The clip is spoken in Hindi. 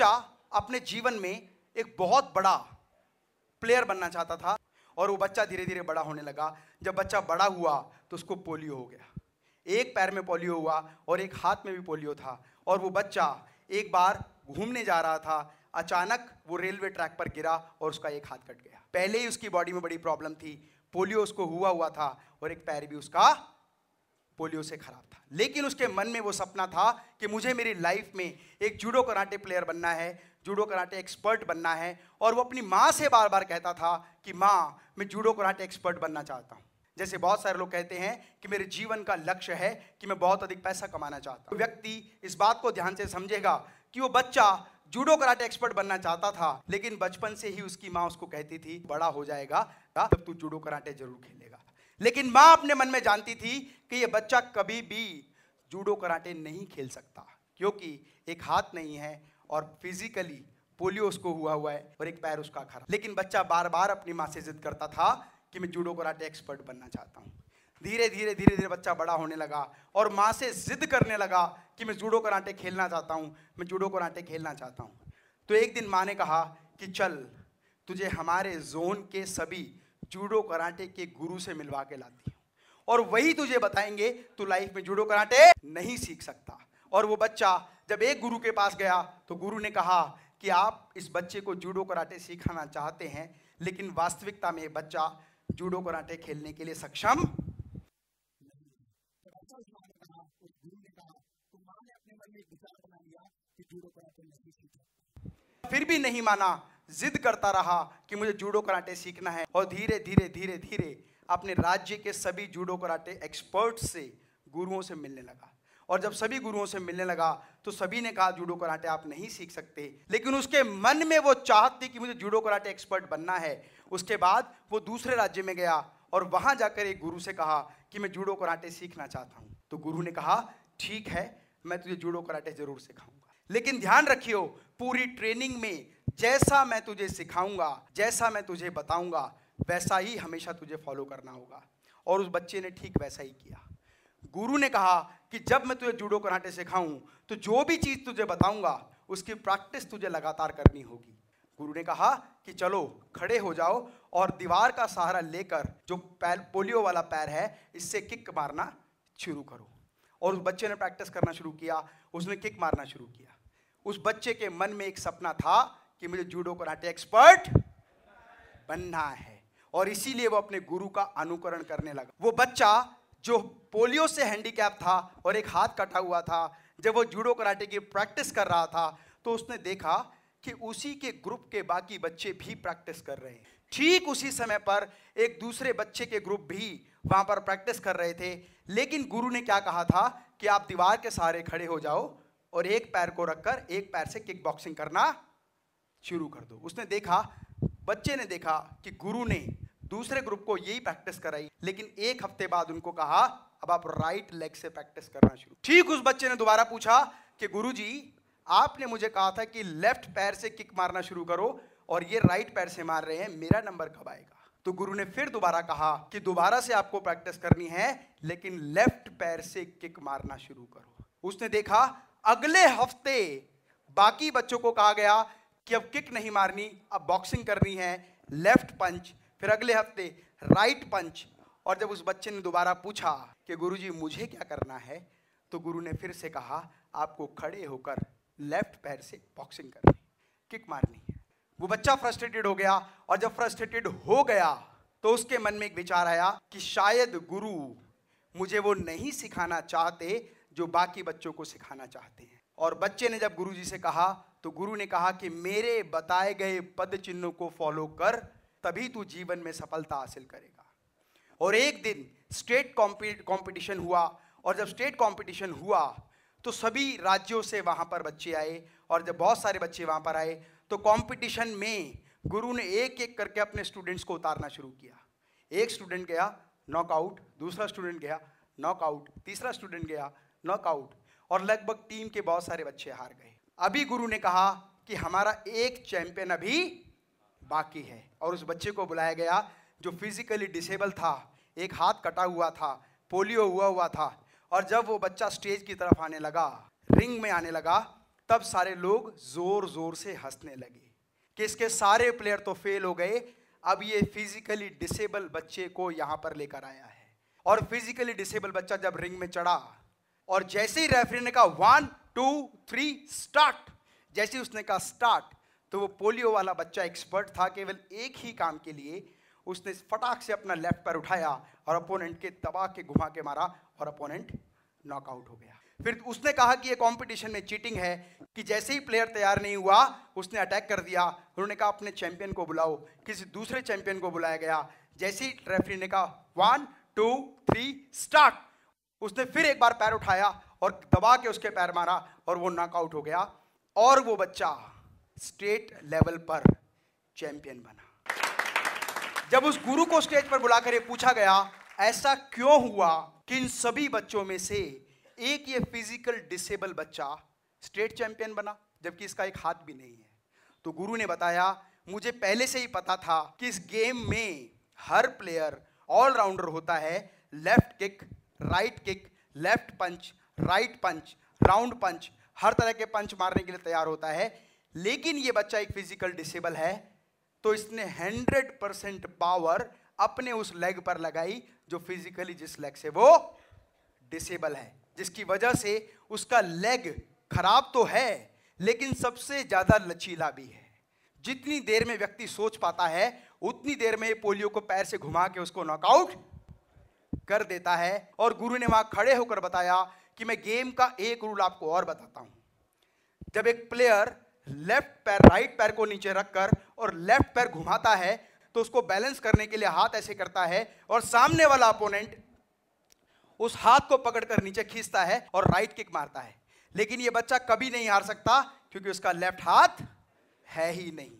बच्चा अपने जीवन में एक बहुत बड़ा प्लेयर बनना चाहता था और वो बच्चा धीरे धीरे बड़ा होने लगा जब बच्चा बड़ा हुआ तो उसको पोलियो हो गया एक पैर में पोलियो हुआ और एक हाथ में भी पोलियो था और वो बच्चा एक बार घूमने जा रहा था अचानक वो रेलवे ट्रैक पर गिरा और उसका एक हाथ कट गया पहले ही उसकी बॉडी में बड़ी प्रॉब्लम थी पोलियो उसको हुआ हुआ था और एक पैर भी उसका पोलियो से खराब था लेकिन उसके मन में वो सपना था कि मुझे मेरी लाइफ में एक जूडो कराटे प्लेयर बनना है जूडो कराटे एक्सपर्ट बनना है और वो अपनी माँ से बार बार कहता था कि माँ मैं जूडो कराटे एक्सपर्ट बनना चाहता हूँ जैसे बहुत सारे लोग कहते हैं कि मेरे जीवन का लक्ष्य है कि मैं बहुत अधिक पैसा कमाना चाहता हूँ व्यक्ति इस बात को ध्यान से समझेगा कि वो बच्चा जूडो कराटे एक्सपर्ट बनना चाहता था लेकिन बचपन से ही उसकी माँ उसको कहती थी बड़ा हो जाएगा तब तू जूडो कराटे जरूर खेलेगा लेकिन माँ अपने मन में जानती थी कि ये बच्चा कभी भी जूडो कराटे नहीं खेल सकता क्योंकि एक हाथ नहीं है और फिजिकली पोलियो उसको हुआ हुआ है और एक पैर उसका खरा लेकिन बच्चा बार बार अपनी माँ से जिद करता था कि मैं जूडो कराटे एक्सपर्ट बनना चाहता हूँ धीरे धीरे धीरे धीरे बच्चा बड़ा होने लगा और माँ से जिद करने लगा कि मैं जूडो कराटे खेलना चाहता हूँ मैं जूडो कराटे खेलना चाहता हूँ तो एक दिन माँ ने कहा कि चल तुझे हमारे जोन के सभी जूडो कराटे के गुरु से मिलवा के लाती हूँ और वही तुझे बताएंगे तू लाइफ में जूडो कराटे नहीं सीख सकता और वो बच्चा जब एक गुरु के पास गया तो गुरु ने कहा कि आप इस बच्चे को जूडो कराटे सिखाना चाहते हैं लेकिन वास्तविकता में बच्चा जूडो कराटे खेलने के लिए सक्षम फिर भी नहीं माना जिद करता रहा कि मुझे जूडो कराटे सीखना है और धीरे धीरे धीरे धीरे अपने राज्य के सभी जूडो कराटे एक्सपर्ट से गुरुओं से मिलने लगा और जब सभी गुरुओं से मिलने लगा तो सभी ने कहा जूडो कराटे आप नहीं सीख सकते लेकिन उसके मन में वो चाहत थी कि मुझे जूडो कराटे एक्सपर्ट बनना है उसके बाद वो दूसरे राज्य में गया और वहाँ जाकर एक गुरु से कहा कि मैं जूडो कराटे सीखना चाहता हूँ तो गुरु ने कहा ठीक है मैं तुझे जूडो कराटे ज़रूर सिखाऊंगा लेकिन ध्यान रखियो पूरी ट्रेनिंग में जैसा मैं तुझे सिखाऊंगा जैसा मैं तुझे बताऊंगा वैसा ही हमेशा तुझे फॉलो करना होगा और उस बच्चे ने ठीक वैसा ही किया गुरु ने कहा कि जब मैं तुझे जूडो कराटे सिखाऊं तो जो भी चीज़ तुझे बताऊंगा उसकी प्रैक्टिस तुझे लगातार करनी होगी गुरु ने कहा कि चलो खड़े हो जाओ और दीवार का सहारा लेकर जो पैर पोलियो वाला पैर है इससे किक मारना शुरू करो और उस बच्चे ने प्रैक्टिस करना शुरू किया उसने किक मारना शुरू किया उस बच्चे के मन में एक सपना था कि मुझे जूडो कराटे एक्सपर्ट बनना है और इसीलिए वो अपने गुरु का अनुकरण करने लगा वो बच्चा जो पोलियो से हैंडीकैप था और एक हाथ कटा हुआ था जब वो जूडो कराटे की प्रैक्टिस कर रहा था तो उसने देखा कि उसी के ग्रुप के बाकी बच्चे भी प्रैक्टिस कर रहे हैं ठीक उसी समय पर एक दूसरे बच्चे के ग्रुप भी वहाँ पर प्रैक्टिस कर रहे थे लेकिन गुरु ने क्या कहा था कि आप दीवार के सहारे खड़े हो जाओ और एक पैर को रखकर एक पैर से किक बॉक्सिंग करना शुरू कर दो उसने देखा बच्चे ने देखा कि गुरु ने दूसरे ग्रुप को यही प्रैक्टिस कराई लेकिन एक हफ्ते बाद उनको कहा अब आप राइट लेग से प्रैक्टिस करना शुरू ठीक उस बच्चे ने दोबारा पूछा कि गुरु जी आपने मुझे कहा था कि लेफ्ट पैर से किक मारना शुरू करो और ये राइट पैर से मार रहे हैं मेरा नंबर कब आएगा तो गुरु ने फिर दोबारा कहा कि दोबारा से आपको प्रैक्टिस करनी है लेकिन लेफ्ट पैर से किक मारना शुरू करो उसने देखा अगले हफ्ते बाकी बच्चों को कहा गया कि अब किक नहीं मारनी अब बॉक्सिंग करनी है लेफ्ट पंच फिर अगले हफ्ते राइट पंच और जब उस बच्चे ने दोबारा पूछा कि गुरुजी मुझे क्या करना है तो गुरु ने फिर से कहा आपको खड़े होकर लेफ्ट पैर से बॉक्सिंग करनी किक मारनी है वो बच्चा फ्रस्ट्रेटेड हो गया और जब फ्रस्ट्रेटेड हो गया तो उसके मन में एक विचार आया कि शायद गुरु मुझे वो नहीं सिखाना चाहते जो बाकी बच्चों को सिखाना चाहते हैं और बच्चे ने जब गुरुजी से कहा तो गुरु ने कहा कि मेरे बताए गए पद चिन्हों को फॉलो कर तभी तू जीवन में सफलता हासिल करेगा और एक दिन स्टेट कॉम्पिटिशन हुआ और जब स्टेट कॉम्पिटिशन हुआ तो सभी राज्यों से वहाँ पर बच्चे आए और जब बहुत सारे बच्चे वहाँ पर आए तो कॉम्पिटिशन में गुरु ने एक एक करके अपने स्टूडेंट्स को उतारना शुरू किया एक स्टूडेंट गया नॉकआउट दूसरा स्टूडेंट गया नॉकआउट तीसरा स्टूडेंट गया नॉकआउट और लगभग टीम के बहुत सारे बच्चे हार गए अभी गुरु ने कहा कि हमारा एक चैंपियन अभी बाकी है और उस बच्चे को बुलाया गया जो फिजिकली डिसेबल था एक हाथ कटा हुआ था पोलियो हुआ हुआ था और जब वो बच्चा स्टेज की तरफ आने लगा रिंग में आने लगा तब सारे लोग ज़ोर ज़ोर से हंसने लगे कि इसके सारे प्लेयर तो फेल हो गए अब ये फिजिकली डिसेबल बच्चे को यहाँ पर लेकर आया है और फिजिकली डिसेबल बच्चा जब रिंग में चढ़ा और जैसे ही रेफरी ने कहा वन टू थ्री स्टार्ट जैसे उसने कहा स्टार्ट तो वो पोलियो वाला बच्चा एक्सपर्ट था केवल एक ही काम के लिए उसने फटाक से अपना लेफ्ट पैर उठाया और अपोनेंट के दबा के घुमा के मारा और अपोनेंट नॉकआउट हो गया फिर उसने कहा कि ये कंपटीशन में चीटिंग है कि जैसे ही प्लेयर तैयार नहीं हुआ उसने अटैक कर दिया उन्होंने कहा अपने चैंपियन को बुलाओ किसी दूसरे चैंपियन को बुलाया गया जैसे ही रेफरी ने कहा वन टू थ्री स्टार्ट उसने फिर एक बार पैर उठाया और दबा के उसके पैर मारा और वो नॉकआउट हो गया और वो बच्चा स्टेट लेवल पर चैंपियन बना जब उस गुरु को स्टेज पर बुलाकर ये पूछा गया ऐसा क्यों हुआ कि इन सभी बच्चों में से एक ये फिजिकल डिसेबल बच्चा स्टेट चैंपियन बना जबकि इसका एक हाथ भी नहीं है तो गुरु ने बताया मुझे पहले से ही पता था कि इस गेम में हर प्लेयर ऑलराउंडर होता है left kick right kick left punch right punch round punch हर तरह के पंच मारने के लिए तैयार होता है लेकिन ये बच्चा एक फिजिकल डिसेबल है तो इसने 100 परसेंट पावर अपने उस लेग पर लगाई जो फिजिकली जिस लेग से वो डिसेबल है जिसकी वजह से उसका लेग खराब तो है लेकिन सबसे ज़्यादा लचीला भी है जितनी देर में व्यक्ति सोच पाता है उतनी देर में पोलियो को पैर से घुमा के उसको नॉकआउट कर देता है और गुरु ने वहां खड़े होकर बताया कि मैं गेम का एक रूल आपको और बताता हूं जब एक प्लेयर लेफ्ट पैर राइट पैर को नीचे रखकर और लेफ्ट पैर घुमाता है तो उसको बैलेंस करने के लिए हाथ ऐसे करता है और सामने वाला अपोनेंट उस हाथ को पकड़कर नीचे खींचता है और राइट किक मारता है लेकिन यह बच्चा कभी नहीं हार सकता क्योंकि उसका लेफ्ट हाथ है ही नहीं